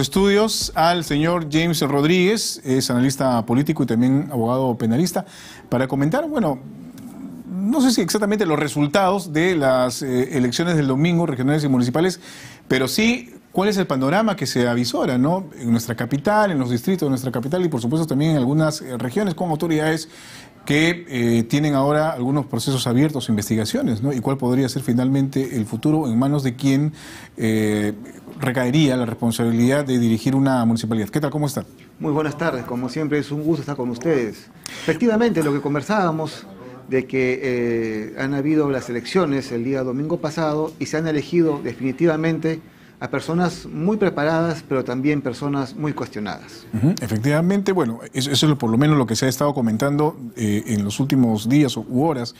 estudios al señor James Rodríguez, es analista político y también abogado penalista, para comentar, bueno, no sé si exactamente los resultados de las eh, elecciones del domingo regionales y municipales, pero sí cuál es el panorama que se avisora, ¿no? En nuestra capital, en los distritos de nuestra capital y por supuesto también en algunas eh, regiones con autoridades que eh, tienen ahora algunos procesos abiertos, investigaciones, ¿no? Y cuál podría ser finalmente el futuro en manos de quien eh, recaería la responsabilidad de dirigir una municipalidad. ¿Qué tal? ¿Cómo está? Muy buenas tardes. Como siempre, es un gusto estar con ustedes. Efectivamente, lo que conversábamos de que eh, han habido las elecciones el día domingo pasado y se han elegido definitivamente a personas muy preparadas, pero también personas muy cuestionadas. Efectivamente, bueno, eso, es por lo menos lo que se ha estado comentando eh, en los últimos días u horas.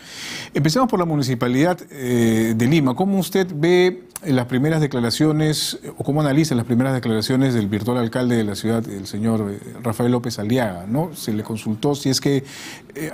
Empezamos por la municipalidad eh, de Lima. ¿Cómo usted ve las primeras declaraciones o cómo analiza las primeras declaraciones del virtual alcalde de la ciudad, el señor eh, Rafael López Aliaga? ¿no? Se le consultó si es que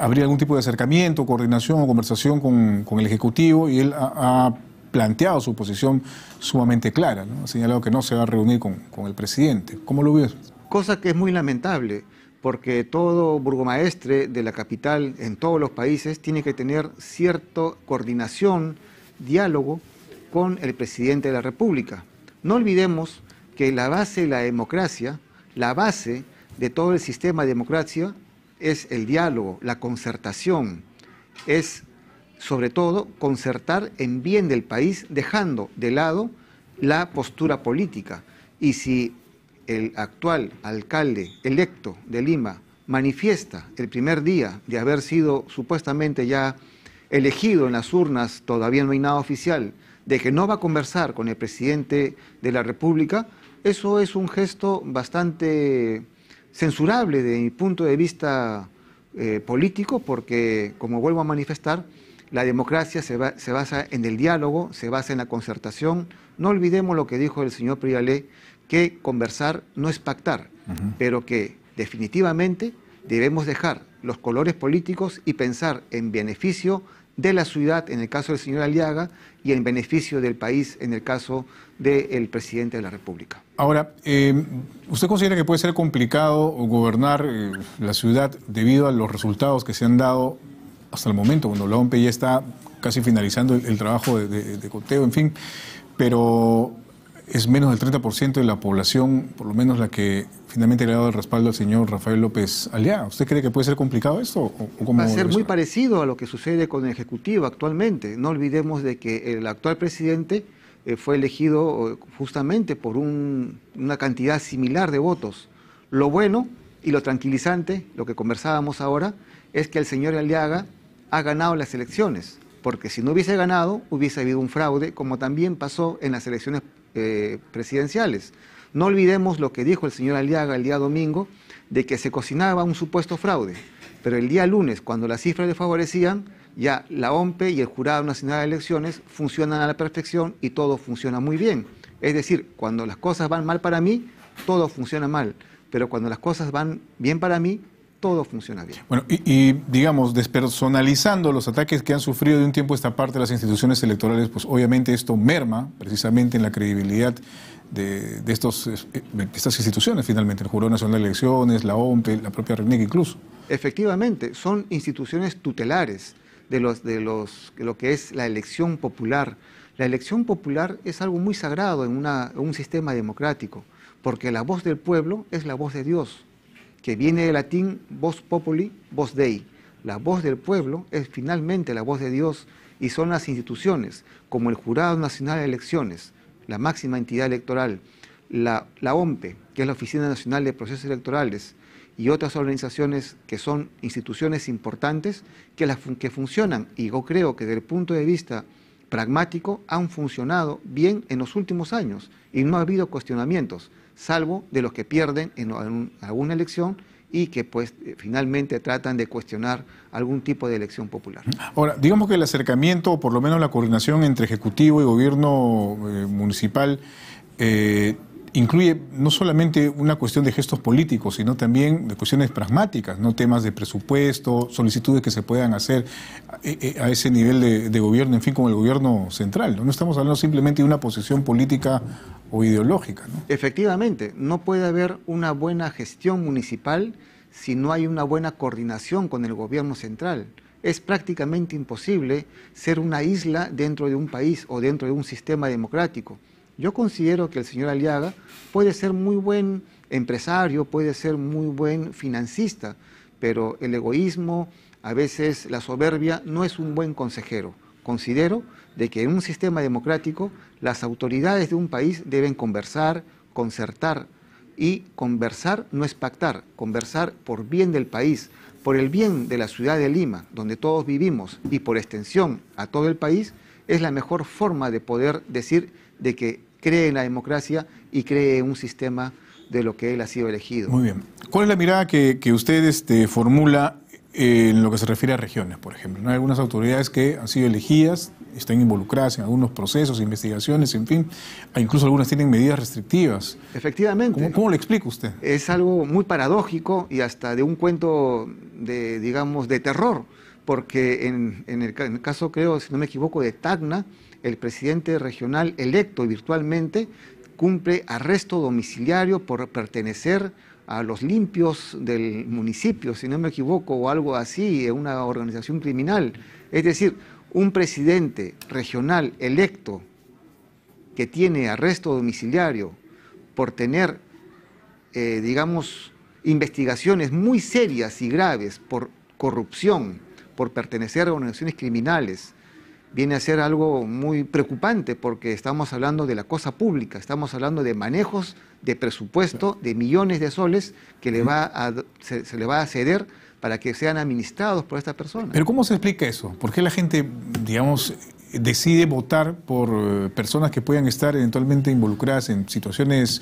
habría algún tipo de acercamiento, coordinación o conversación con, con el Ejecutivo y él ha planteado su posición sumamente clara, ha señalado que no se va a reunir con, el presidente. ¿Cómo lo vio? Cosa que es muy lamentable, porque todo burgomaestre de la capital en todos los países tiene que tener cierta coordinación, diálogo con el presidente de la República. No olvidemos que la base de la democracia, la base de todo el sistema de democracia es el diálogo, la concertación, es sobre todo, concertar en bien del país, dejando de lado la postura política. Y si el actual alcalde electo de Lima manifiesta el primer día de haber sido supuestamente ya elegido en las urnas, todavía no hay nada oficial, de que no va a conversar con el presidente de la República, eso es un gesto bastante censurable de mi punto de vista eh, político, porque, como vuelvo a manifestar, la democracia se, basa en el diálogo, se basa en la concertación. No olvidemos lo que dijo el señor Prialé, que conversar no es pactar, pero que definitivamente debemos dejar los colores políticos y pensar en beneficio de la ciudad en el caso del señor Aliaga y en beneficio del país en el caso del presidente de la República. Ahora, eh, ¿usted considera que puede ser complicado gobernar eh, la ciudad debido a los resultados que se han dado hasta el momento, cuando la OMP ya está casi finalizando el, trabajo de, de, conteo, en fin, pero es menos del 30% de la población, por lo menos la que finalmente le ha dado el respaldo al señor Rafael López Aliaga... ¿Usted cree que puede ser complicado esto? Va a ser muy parecido a lo que sucede con el Ejecutivo actualmente. No olvidemos de que el actual presidente eh, fue elegido eh, justamente por un, una cantidad similar de votos. Lo bueno y lo tranquilizante, lo que conversábamos ahora, es que el señor Aliaga ha ganado las elecciones, porque si no hubiese ganado, hubiese habido un fraude, como también pasó en las elecciones eh, presidenciales. No olvidemos lo que dijo el señor Aliaga el día domingo, de que se cocinaba un supuesto fraude, pero el día lunes, cuando las cifras le favorecían, ya la OMPE y el Jurado Nacional de Elecciones funcionan a la perfección y todo funciona muy bien. Es decir, cuando las cosas van mal para mí, todo funciona mal, pero cuando las cosas van bien para mí, todo funciona bien. Bueno, y, digamos, despersonalizando los ataques que han sufrido de un tiempo esta parte de las instituciones electorales, pues obviamente esto merma precisamente en la credibilidad de, estos, eh, estas instituciones, finalmente, el Jurado Nacional de Elecciones, la OMPE, la propia RENIC incluso. Efectivamente, son instituciones tutelares de, los, de, los, lo que es la elección popular. La elección popular es algo muy sagrado en un sistema democrático, porque la voz del pueblo es la voz de Dios que viene del latín vos populi, vos dei. La voz del pueblo es finalmente la voz de Dios y son las instituciones, como el Jurado Nacional de Elecciones, la máxima entidad electoral, la, OMPE, que es la Oficina Nacional de Procesos Electorales, y otras organizaciones que son instituciones importantes que, que funcionan, y yo creo que desde el punto de vista pragmático, han funcionado bien en los últimos años y no ha habido cuestionamientos salvo de los que pierden en, alguna elección y que pues eh, finalmente tratan de cuestionar algún tipo de elección popular. Ahora, digamos que el acercamiento, o por lo menos la coordinación entre Ejecutivo y Gobierno eh, Municipal, eh, incluye no solamente una cuestión de gestos políticos, sino también de cuestiones pragmáticas, no temas de presupuesto, solicitudes que se puedan hacer eh, eh, a ese nivel de, gobierno, en fin, con el gobierno central. ¿no? estamos hablando simplemente de una posición política o ideológica. Efectivamente, no puede haber una buena gestión municipal si no hay una buena coordinación con el gobierno central. Es prácticamente imposible ser una isla dentro de un país o dentro de un sistema democrático. Yo considero que el señor Aliaga puede ser muy buen empresario, puede ser muy buen financista, pero el egoísmo, a veces la soberbia, no es un buen consejero. Considero de que en un sistema democrático las autoridades de un país deben conversar, concertar, y conversar no es pactar, conversar por bien del país, por el bien de la ciudad de Lima, donde todos vivimos, y por extensión a todo el país, es la mejor forma de poder decir de que cree en la democracia y cree en un sistema de lo que él ha sido elegido. Muy bien. ¿Cuál es la mirada que, usted este, formula eh, en lo que se refiere a regiones, por ejemplo? Hay algunas autoridades que han sido elegidas, están involucradas en algunos procesos, investigaciones, en fin, e incluso algunas tienen medidas restrictivas. Efectivamente. ¿Cómo, le explica usted? Es algo muy paradójico y hasta de un cuento de, digamos, de terror, porque en, en el caso, creo, si no me equivoco, de Tacna, el presidente regional electo virtualmente cumple arresto domiciliario por pertenecer a los limpios del municipio, si no me equivoco, o algo así, una organización criminal. Es decir, un presidente regional electo que tiene arresto domiciliario por tener, eh, digamos, investigaciones muy serias y graves por corrupción, por pertenecer a organizaciones criminales, viene a ser algo muy preocupante porque estamos hablando de la cosa pública, estamos hablando de manejos de presupuesto de millones de soles que se, le va a ceder para que sean administrados por esta persona. Pero ¿cómo se explica eso? ¿Por qué la gente, digamos, decide votar por eh, personas que puedan estar eventualmente involucradas en situaciones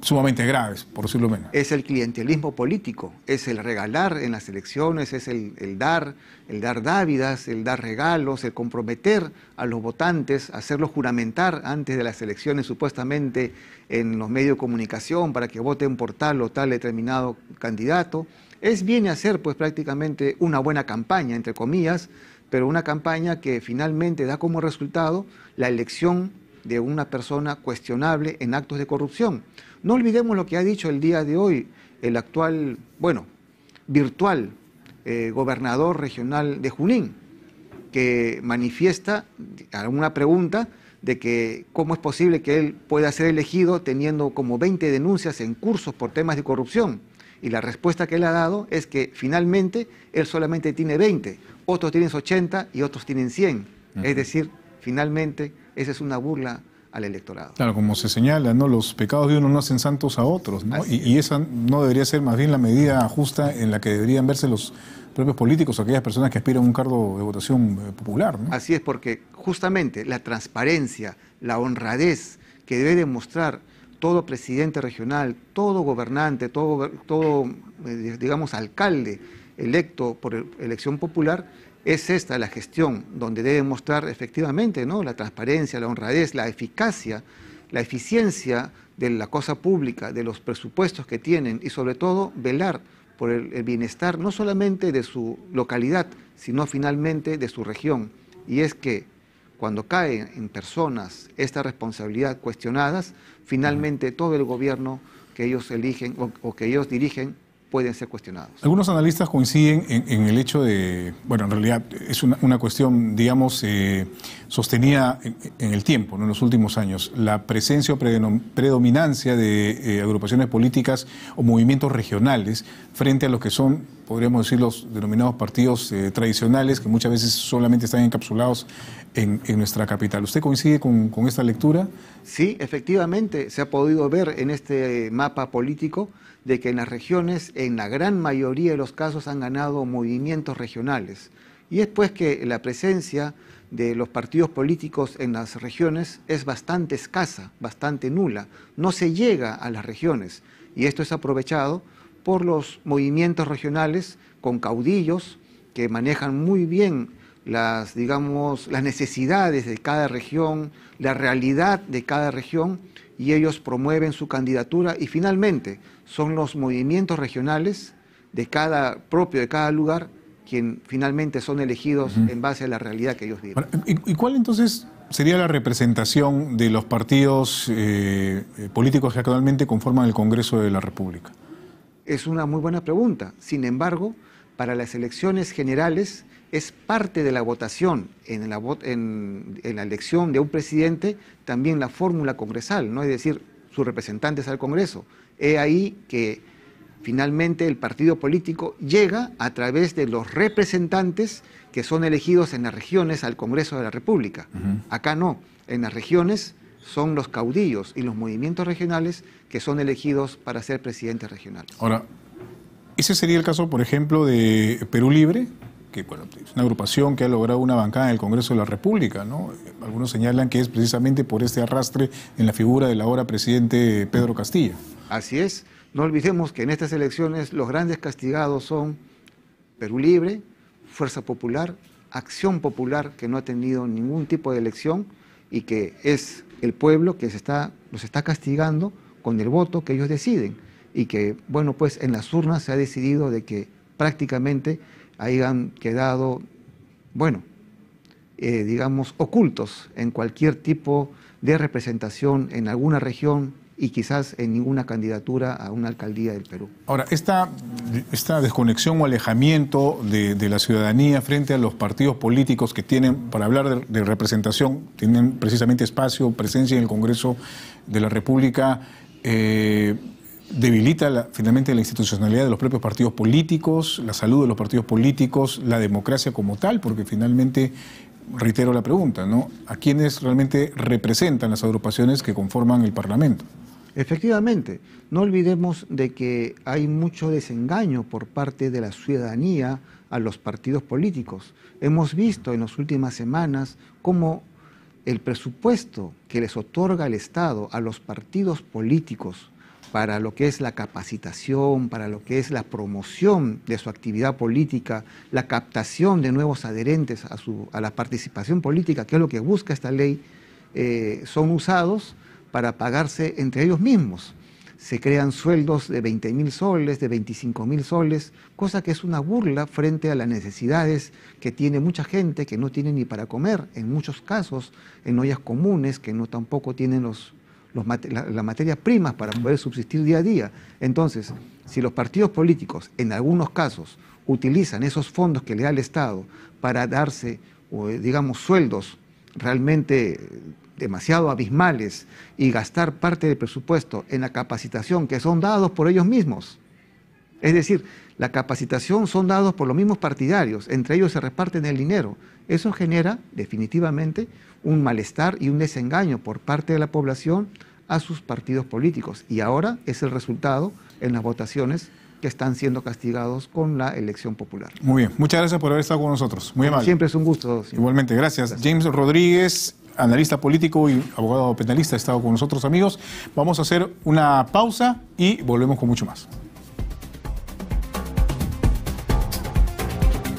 sumamente graves, por decirlo menos. Es el clientelismo político, es el regalar en las elecciones, es el, dar, el dar dávidas, el dar regalos, el comprometer a los votantes, hacerlos juramentar antes de las elecciones supuestamente en los medios de comunicación para que voten por tal o tal determinado candidato. Es viene a ser pues prácticamente una buena campaña, entre comillas, pero una campaña que finalmente da como resultado la elección de una persona cuestionable en actos de corrupción. No olvidemos lo que ha dicho el día de hoy el actual, bueno, virtual eh, gobernador regional de Junín, que manifiesta alguna pregunta de que cómo es posible que él pueda ser elegido teniendo como 20 denuncias en cursos por temas de corrupción. Y la respuesta que él ha dado es que finalmente él solamente tiene 20, otros tienen 80 y otros tienen 100. Es decir, finalmente esa es una burla al electorado. Claro, como se señala, Los pecados de unos no hacen santos a otros, ¿no? Y, esa no debería ser más bien la medida justa en la que deberían verse los propios políticos, aquellas personas que aspiran a un cargo de votación eh, popular, Así es, porque justamente la transparencia, la honradez que debe demostrar todo presidente regional, todo gobernante, todo eh, digamos, alcalde, electo por elección popular, es esta la gestión donde debe mostrar efectivamente ¿no? la transparencia, la honradez, la eficacia, la eficiencia de la cosa pública, de los presupuestos que tienen y sobre todo velar por el, bienestar no solamente de su localidad, sino finalmente de su región. Y es que cuando caen en personas esta responsabilidad cuestionadas, finalmente todo el gobierno que ellos eligen o que ellos dirigen pueden ser cuestionados. Algunos analistas coinciden en, el hecho de, bueno, en realidad es una, cuestión, digamos, eh, sostenida en, el tiempo, en los últimos años, la presencia o predominancia de eh, agrupaciones políticas o movimientos regionales frente a los que son, podríamos decir, los denominados partidos eh, tradicionales, que muchas veces solamente están encapsulados en, nuestra capital. ¿Usted coincide con, con esta lectura? Sí, efectivamente, se ha podido ver en este mapa político de que en las regiones en la gran mayoría de los casos han ganado movimientos regionales. Y es pues que la presencia de los partidos políticos en las regiones es bastante escasa, bastante nula. No se llega a las regiones y esto es aprovechado por los movimientos regionales con caudillos que manejan muy bien las, digamos, las necesidades de cada región, la realidad de cada región, y ellos promueven su candidatura y finalmente son los movimientos regionales de cada propio de cada lugar quien finalmente son elegidos en base a la realidad que ellos viven. ¿Y, cuál entonces sería la representación de los partidos eh, eh, políticos que actualmente conforman el Congreso de la República? Es una muy buena pregunta. Sin embargo, para las elecciones generales, es parte de la votación en la, elección de un presidente, también la fórmula congresal, ¿no? es decir, sus representantes al Congreso. He ahí que finalmente el partido político llega a través de los representantes que son elegidos en las regiones al Congreso de la República. Acá no, en las regiones son los caudillos y los movimientos regionales que son elegidos para ser presidentes regionales. Ahora, ¿ese sería el caso, por ejemplo, de Perú Libre? que es una agrupación que ha logrado una bancada en el Congreso de la República. ¿no? Algunos señalan que es precisamente por este arrastre en la figura del ahora presidente Pedro Castillo. Así es. No olvidemos que en estas elecciones los grandes castigados son Perú Libre, Fuerza Popular, Acción Popular, que no ha tenido ningún tipo de elección y que es el pueblo que se está, los está castigando con el voto que ellos deciden. Y que, bueno, pues en las urnas se ha decidido de que prácticamente han quedado, bueno, eh, digamos, ocultos en cualquier tipo de representación en alguna región y quizás en ninguna candidatura a una alcaldía del Perú. Ahora, esta, desconexión o alejamiento de, la ciudadanía frente a los partidos políticos que tienen, para hablar de, representación, tienen precisamente espacio, presencia en el Congreso de la República, eh, debilita finalmente la institucionalidad de los propios partidos políticos, la salud de los partidos políticos, la democracia como tal, porque finalmente, reitero la pregunta, ¿no? ¿A quiénes realmente representan las agrupaciones que conforman el Parlamento? Efectivamente, no olvidemos de que hay mucho desengaño por parte de la ciudadanía a los partidos políticos. Hemos visto en las últimas semanas cómo el presupuesto que les otorga el Estado a los partidos políticos para lo que es la capacitación, para lo que es la promoción de su actividad política, la captación de nuevos adherentes a, su, a la participación política, que es lo que busca esta ley, eh, son usados para pagarse entre ellos mismos. Se crean sueldos de 20 mil soles, de 25 mil soles, cosa que es una burla frente a las necesidades que tiene mucha gente que no tiene ni para comer, en muchos casos, en ollas comunes que no tampoco tienen los las materias primas para poder subsistir día a día. Entonces, si los partidos políticos, en algunos casos, utilizan esos fondos que le da el Estado para darse, digamos, sueldos realmente demasiado abismales y gastar parte del presupuesto en la capacitación que son dados por ellos mismos. Es decir, la capacitación son dados por los mismos partidarios, entre ellos se reparten el dinero. Eso genera definitivamente un malestar y un desengaño por parte de la población a sus partidos políticos. Y ahora es el resultado en las votaciones que están siendo castigados con la elección popular. Muy bien, muchas gracias por haber estado con nosotros. Muy amable. Siempre es un gusto. Igualmente, gracias. James Rodríguez, analista político y abogado penalista, ha estado con nosotros, amigos. Vamos a hacer una pausa y volvemos con mucho más.